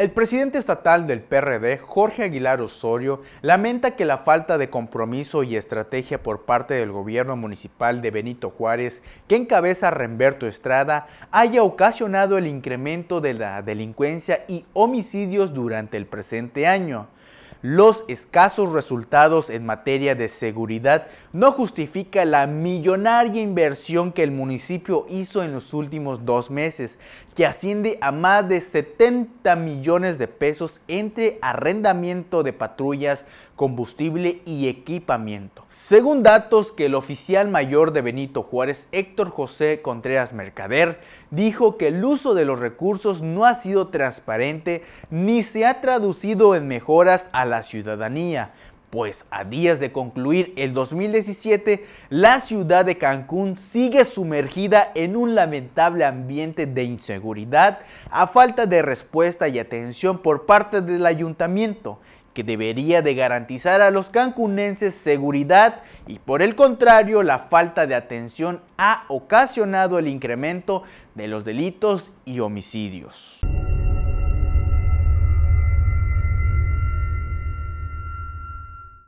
El presidente estatal del PRD, Jorge Aguilar Osorio, lamenta que la falta de compromiso y estrategia por parte del gobierno municipal de Benito Juárez, que encabeza Remberto Estrada, haya ocasionado el incremento de la delincuencia y homicidios durante el presente año los escasos resultados en materia de seguridad no justifica la millonaria inversión que el municipio hizo en los últimos dos meses, que asciende a más de 70 millones de pesos entre arrendamiento de patrullas, combustible y equipamiento. Según datos que el oficial mayor de Benito Juárez, Héctor José Contreras Mercader, dijo que el uso de los recursos no ha sido transparente ni se ha traducido en mejoras a la ciudadanía. Pues a días de concluir el 2017, la ciudad de Cancún sigue sumergida en un lamentable ambiente de inseguridad a falta de respuesta y atención por parte del ayuntamiento, que debería de garantizar a los cancunenses seguridad y por el contrario la falta de atención ha ocasionado el incremento de los delitos y homicidios.